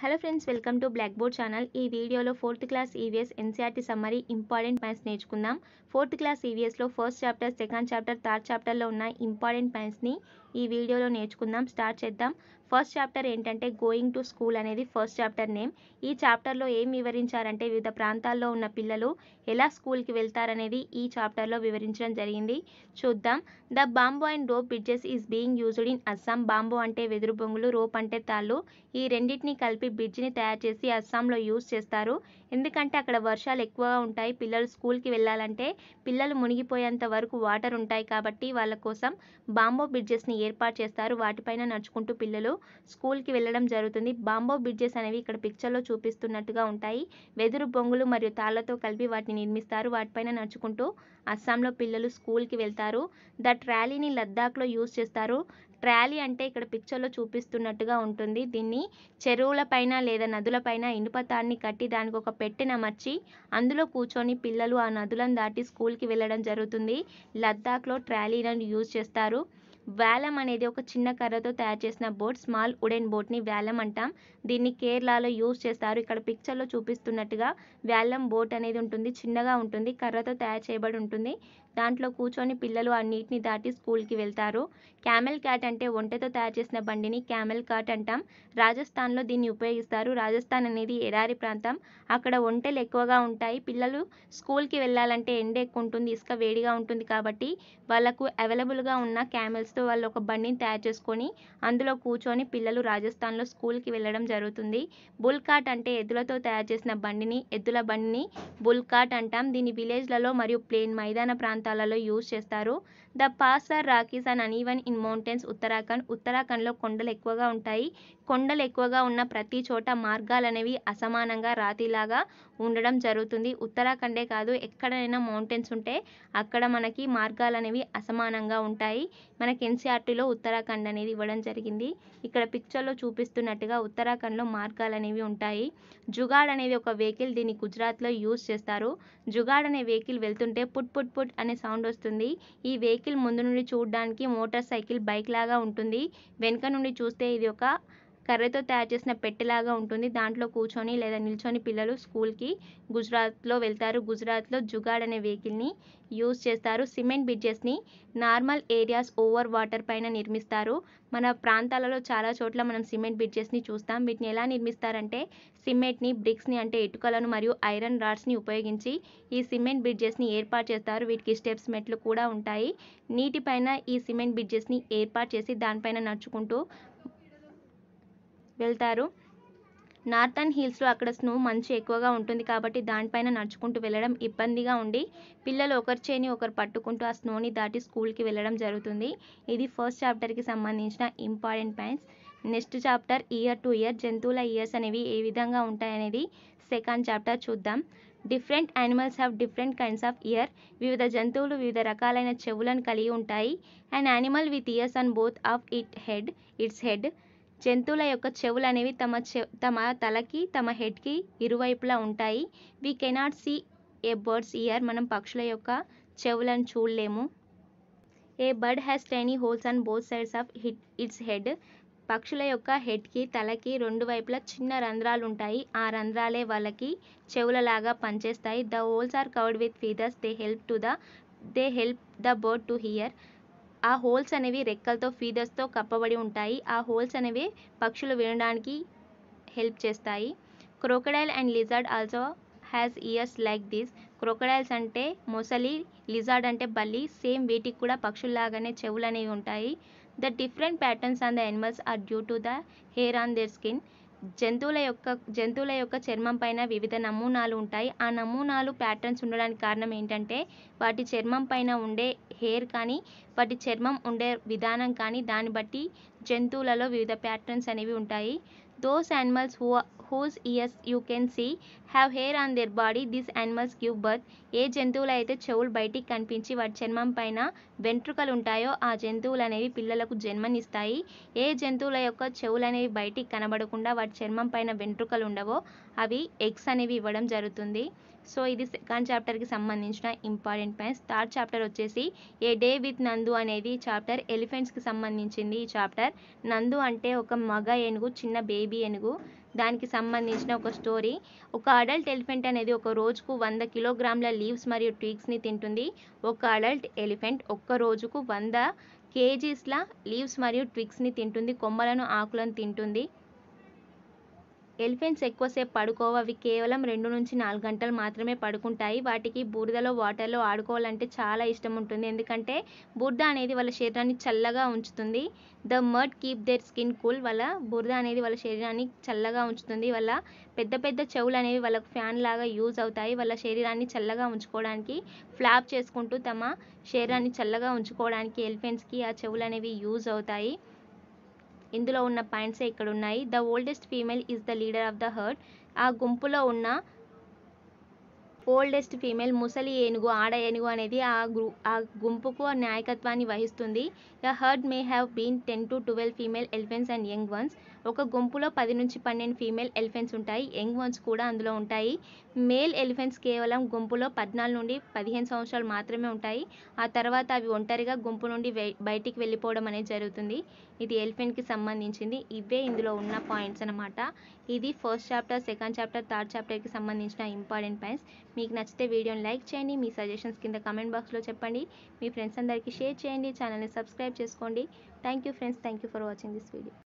hello friends welcome to blackboard channel ఈ వీడియోలో fourth class EVS NCERT summary important points నేర్చుకుందాం fourth class ఈవీఎస్లో first chapter second chapter third చాప్టర్లో ఉన్న important పాయింట్స్ని ఈ వీడియోలో నేర్చుకుందాం స్టార్ట్ చేద్దాం ఫస్ట్ చాప్టర్ ఏంటంటే గోయింగ్ టు స్కూల్ అనేది ఫస్ట్ చాప్టర్ నేమ్ ఈ చాప్టర్లో ఏం వివరించారంటే వివిధ ప్రాంతాల్లో ఉన్న పిల్లలు ఎలా స్కూల్కి వెళ్తారనేది ఈ చాప్టర్లో వివరించడం జరిగింది చూద్దాం the bamboo and rope bridges is being used in Assam bamboo అంటే వెదురు బొంగులు రోప్ అంటే తాళ్ళు ఈ రెండింటిని కలిపి బ్రిడ్జ్ని తయారు చేసి అస్సాంలో యూజ్ చేస్తారు ఎందుకంటే అక్కడ వర్షాలు ఎక్కువగా ఉంటాయి పిల్లలు స్కూల్కి వెళ్ళాలంటే పిల్లలు మునిగిపోయేంత వరకు వాటర్ ఉంటాయి కాబట్టి వాళ్ళ కోసం బాంబో బ్రిడ్జెస్ని ఏర్పాటు చేస్తారు వాటిపైన నడుచుకుంటూ పిల్లలు స్కూల్కి వెళ్ళడం జరుగుతుంది బాంబో బ్రిడ్జెస్ అనేవి ఇక్కడ పిక్చర్లో చూపిస్తున్నట్టుగా ఉంటాయి వెదురు బొంగులు మరియు తాళ్లతో కలిపి వాటిని నిర్మిస్తారు వాటిపైన నడుచుకుంటూ అస్సాంలో పిల్లలు స్కూల్కి వెళ్తారు ద ట్రాలీని లద్దాఖ్లో యూజ్ చేస్తారు ట్రాలీ అంటే ఇక్కడ పిక్చర్లో చూపిస్తున్నట్టుగా ఉంటుంది దీన్ని చెరువులపైన లేదా నదులపైన ఇనుపతాన్ని కట్టి దానికి ఒక మర్చి అందులో కూర్చొని పిల్లలు ఆ నదులను దాటి స్కూల్కి వెళ్ళడం జరుగుతుంది లద్దాఖ్లో ట్రాలీలను యూజ్ చేస్తారు వేలం అనేది ఒక చిన్న కర్రతో తయారు చేసిన బోట్ స్మాల్ ఉడెన్ ని వేలం అంటాం దీన్ని కేరళలో యూజ్ చేస్తారు ఇక్కడ పిక్చర్లో చూపిస్తున్నట్టుగా వేలం బోట్ అనేది ఉంటుంది చిన్నగా ఉంటుంది కర్రతో తయారు చేయబడి ఉంటుంది దాంట్లో కూర్చొని పిల్లలు ఆ నీటిని దాటి స్కూల్కి వెళ్తారు క్యామెల్ క్యాట్ అంటే ఒంటెతో తయారు చేసిన బండిని క్యామెల్ క్యాట్ అంటాం రాజస్థాన్లో దీన్ని ఉపయోగిస్తారు రాజస్థాన్ అనేది ఎడారి ప్రాంతం అక్కడ ఒంటెలు ఎక్కువగా ఉంటాయి పిల్లలు స్కూల్కి వెళ్ళాలంటే ఎండ ఎక్కువ ఉంటుంది ఇసుక వేడిగా ఉంటుంది కాబట్టి వాళ్ళకు అవైలబుల్గా ఉన్న క్యామెల్స్తో వాళ్ళు ఒక బండిని తయారు చేసుకొని అందులో కూర్చొని పిల్లలు రాజస్థాన్లో స్కూల్కి వెళ్ళడం జరుగుతుంది బుల్ కాట్ అంటే ఎద్దులతో తయారు చేసిన బండిని ఎద్దుల బండిని బుల్ కాట్ అంటాం దీని విలేజ్లలో మరియు ప్లేన్ మైదాన ప్రాంతం ప్రాంతాలలో యూజ్ చేస్తారు the pass rockies and anyone in mountains Uttarakhand ఉత్తరాఖండ్లో కొండలు ఎక్కువగా ఉంటాయి కొండలు ఎక్కువగా ఉన్న ప్రతి చోట మార్గాలు అనేవి అసమానంగా రాతిలాగా ఉండడం జరుగుతుంది ఉత్తరాఖండే కాదు ఎక్కడైనా మౌంటైన్స్ ఉంటే అక్కడ మనకి మార్గాలు అనేవి అసమానంగా ఉంటాయి మనకి ఎన్సీఆర్టీలో ఉత్తరాఖండ్ అనేది ఇవ్వడం జరిగింది ఇక్కడ పిక్చర్లో చూపిస్తున్నట్టుగా ఉత్తరాఖండ్లో మార్గాలు అనేవి ఉంటాయి జుగాడ్ అనేది ఒక వెహికల్ దీన్ని గుజరాత్లో యూజ్ చేస్తారు జుగాడ్ అనే వెహికల్ వెళ్తుంటే పుట్ పుట్ పుట్ అనే సౌండ్ వస్తుంది ఈ వెహికల్ సైకిల్ ముందు నుండి చూడడానికి మోటార్ సైకిల్ బైక్ లాగా ఉంటుంది వెనుక నుండి చూస్తే ఇది ఒక కర్రతో తయారు చేసిన పెట్టెలాగా ఉంటుంది దాంట్లో కూర్చొని లేదా నిల్చొని పిల్లలు స్కూల్కి గుజరాత్లో వెళ్తారు గుజరాత్లో జుగాడ్ అనే వెహికల్ని యూస్ చేస్తారు సిమెంట్ బ్రిడ్జెస్ని నార్మల్ ఏరియాస్ ఓవర్ వాటర్ పైన నిర్మిస్తారు మన ప్రాంతాలలో చాలా చోట్ల మనం సిమెంట్ బ్రిడ్జెస్ని చూస్తాం వీటిని ఎలా నిర్మిస్తారంటే సిమెంట్ని బ్రిక్స్ని అంటే ఇటుకలను మరియు ఐరన్ రాడ్స్ని ఉపయోగించి ఈ సిమెంట్ బ్రిడ్జెస్ని ఏర్పాటు చేస్తారు వీటికి స్టెప్స్ మెట్లు కూడా ఉంటాయి నీటిపైన ఈ సిమెంట్ బ్రిడ్జెస్ని ఏర్పాటు చేసి దానిపైన నడుచుకుంటూ వెళ్తారు నార్థన్ హిల్స్లో అక్కడ స్నో మంచు ఎక్కువగా ఉంటుంది కాబట్టి దానిపైన నడుచుకుంటూ వెళ్ళడం ఇబ్బందిగా ఉండి పిల్లలు ఒకరి చేని ఒకరు పట్టుకుంటూ ఆ స్నోని దాటి స్కూల్కి వెళ్ళడం జరుగుతుంది ఇది ఫస్ట్ చాప్టర్కి సంబంధించిన important points next chapter ear to ear జంతువుల ఇయర్స్ అనేవి ఏ విధంగా ఉంటాయనేది సెకండ్ చాప్టర్ చూద్దాం different animals have different kinds of ear వివిధ జంతువులు వివిధ రకాలైన చెవులను కలిగి ఉంటాయి and animal with ears and both of it head its head జంతువుల యొక్క చెవులు అనేవి తమ చె తమ తలకి తమ హెడ్కి ఇరువైపులా ఉంటాయి we cannot see a birds ear మనం పక్షుల యొక్క చెవులను చూడలేము a bird has tiny holes and both sides of hit its head పక్షుల యొక్క హెడ్కి తలకి రెండు వైపులా చిన్న రంధ్రాలు ఉంటాయి ఆ రంధ్రాలే వాళ్ళకి చెవులలాగా పనిచేస్తాయి the holes are covered with feathers they help to the they help the bird to hear ఆ హోల్స్ అనేవి రెక్కలతో ఫీదర్స్తో కప్పబడి ఉంటాయి ఆ హోల్స్ అనేవి పక్షులు వినడానికి హెల్ప్ చేస్తాయి crocodile and lizard also has ears like this crocodiles అంటే మొసలి లిజార్డ్ అంటే బల్లి సేమ్ వీటికి కూడా పక్షుల్లాగానే చెవులు అనేవి ఉంటాయి the different patterns on the animals are due to the hair on their skin జంతువుల యొక్క జంతువుల యొక్క చర్మం పైన వివిధ నమూనాలు ఉంటాయి ఆ నమూనాలు ప్యాటర్న్స్ ఉండడానికి కారణం ఏంటంటే వాటి చర్మం పైన ఉండే హెయిర్ కానీ వాటి చర్మం ఉండే విధానం కానీ దాన్ని బట్టి జంతువులలో వివిధ ప్యాటర్న్స్ అనేవి ఉంటాయి Those animals who whose ears you can see have hair on their body these animals give birth ఏ జంతువులు అయితే చెవులు బయటికి కనిపించి వాటి చర్మం పైన వెంట్రుకలు ఉంటాయో ఆ జంతువులు అనేవి పిల్లలకు జన్మనిస్తాయి ఏ జంతువుల యొక్క చెవులు అనేవి బయటికి కనబడకుండా వాటి చర్మం పైన వెంట్రుకలు ఉండవో అవి ఎగ్స్ అనేవి ఇవ్వడం జరుగుతుంది సో ఇది సెకండ్ చాప్టర్కి సంబంధించిన ఇంపార్టెంట్ పాయింట్స్ థర్డ్ చాప్టర్ వచ్చేసి ఏ డే విత్ నందు అనేది చాప్టర్ ఎలిఫెంట్స్కి సంబంధించింది ఈ చాప్టర్ నందు అంటే ఒక మగ ఏనుగు చిన్న బేబీ ఏనుగు దానికి సంబంధించిన ఒక స్టోరీ ఒక అడల్ట్ ఎలిఫెంట్ అనేది ఒక రోజుకు వంద కిలోగ్రాముల లీవ్స్ మరియు ట్విగ్స్ని తింటుంది ఒక అడల్ట్ ఎలిఫెంట్ ఒక్క రోజుకు వంద కేజీస్ల లీవ్స్ మరియు ట్విక్స్ని తింటుంది కొమ్మలను ఆకులను తింటుంది ఎలిఫెంట్స్ ఎక్కువసేపు పడుకోవు అవి కేవలం రెండు నుంచి నాలుగు గంటలు మాత్రమే పడుకుంటాయి వాటికి బూరదలో వాటర్లో ఆడుకోవాలంటే చాలా ఇష్టం ఉంటుంది ఎందుకంటే బురద అనేది వాళ్ళ శరీరాన్ని చల్లగా ఉంచుతుంది the mud keep their skin cool వాళ్ళ బురద అనేది వాళ్ళ శరీరాన్ని చల్లగా ఉంచుతుంది వాళ్ళ పెద్ద పెద్ద చెవులు అనేవి వాళ్ళకు ఫ్యాన్ లాగా యూజ్ అవుతాయి వాళ్ళ శరీరాన్ని చల్లగా ఉంచుకోవడానికి ఫ్లాప్ చేసుకుంటూ తమ శరీరాన్ని చల్లగా ఉంచుకోవడానికి ఎలిఫెంట్స్కి ఆ చెవులు అనేవి యూజ్ అవుతాయి ఇందులో ఉన్న పాయింట్స్ ఇక్కడ ఉన్నాయి the oldest female is the leader of the herd ఆ గుంపులో ఉన్న ఓల్డెస్ట్ ఫీమేల్ ముసలి ఏనుగు ఆడ ఏనుగు అనేది ఆ గ్రూ ఆ గుంపుకు నాయకత్వాన్ని వహిస్తుంది the herd may have been ten to twelve female elephants and young ones ఒక గుంపులో పది నుంచి పన్నెండు ఫీమేల్ ఎలిఫెంట్స్ ఉంటాయి యంగ్ వన్స్ కూడా అందులో ఉంటాయి మేల్ ఎలిఫెంట్స్ కేవలం గుంపులో పద్నాలుగు నుండి పదిహేను సంవత్సరాలు మాత్రమే ఉంటాయి ఆ తర్వాత అవి ఒంటరిగా గుంపు నుండి బయటికి వెళ్ళిపోవడం అనేది జరుగుతుంది ఇది ఎలిఫెంట్కి సంబంధించింది ఇవే ఇందులో ఉన్న పాయింట్స్ అనమాట ఇది first chapter second chapter third చాప్టర్కి సంబంధించిన ఇంపార్టెంట్ పాయింట్స్ మీకు నచ్చితే వీడియోని లైక్ చేయండి మీ సజెషన్స్ కింద కమెంట్ బాక్స్లో చెప్పండి మీ ఫ్రెండ్స్ అందరికీ షేర్ చేయండి ఛానల్ని సబ్స్క్రైబ్ చేసుకోండి thank you friends thank you for watching this video